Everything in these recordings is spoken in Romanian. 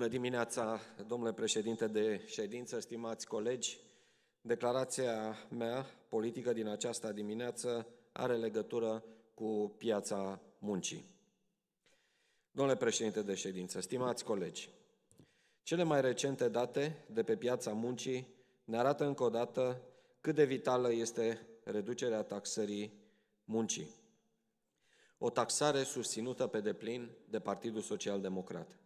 Bună dimineața, domnule președinte de ședință, stimați colegi. Declarația mea politică din această dimineață are legătură cu piața muncii. Domnule președinte de ședință, stimați colegi, cele mai recente date de pe piața muncii ne arată încă o dată cât de vitală este reducerea taxării muncii. O taxare susținută pe deplin de Partidul Social Democrat.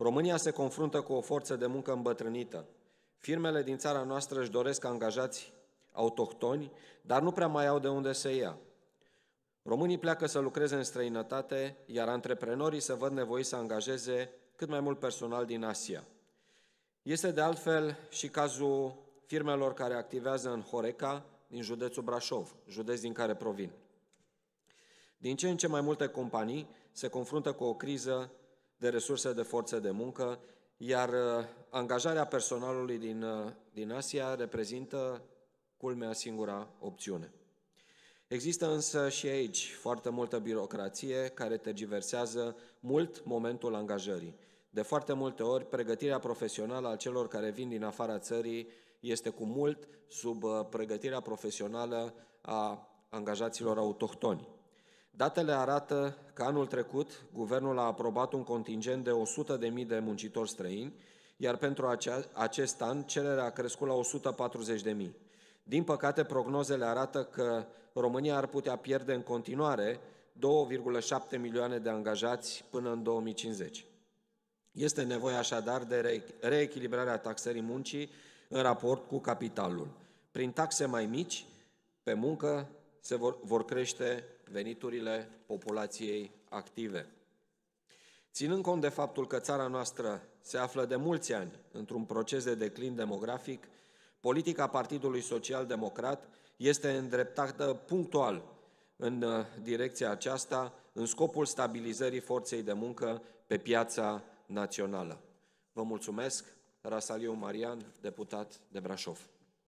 România se confruntă cu o forță de muncă îmbătrânită. Firmele din țara noastră își doresc angajați autohtoni, dar nu prea mai au de unde să ia. Românii pleacă să lucreze în străinătate, iar antreprenorii se văd nevoi să angajeze cât mai mult personal din Asia. Este de altfel și cazul firmelor care activează în Horeca, din județul Brașov, județ din care provin. Din ce în ce mai multe companii se confruntă cu o criză de resurse de forță de muncă, iar uh, angajarea personalului din, uh, din Asia reprezintă culmea singura opțiune. Există însă și aici foarte multă birocrație care tergiversează mult momentul angajării. De foarte multe ori, pregătirea profesională a celor care vin din afara țării este cu mult sub uh, pregătirea profesională a angajaților autohtoni. Datele arată că anul trecut guvernul a aprobat un contingent de 100.000 de muncitori străini, iar pentru acest an cererea a crescut la 140.000. Din păcate, prognozele arată că România ar putea pierde în continuare 2,7 milioane de angajați până în 2050. Este nevoie așadar de reechilibrarea taxării muncii în raport cu capitalul. Prin taxe mai mici pe muncă se vor, vor crește veniturile populației active. Ținând cont de faptul că țara noastră se află de mulți ani într-un proces de declin demografic, politica Partidului Social Democrat este îndreptată punctual în uh, direcția aceasta, în scopul stabilizării forței de muncă pe piața națională. Vă mulțumesc, Rasaliu Marian, deputat de Brașov.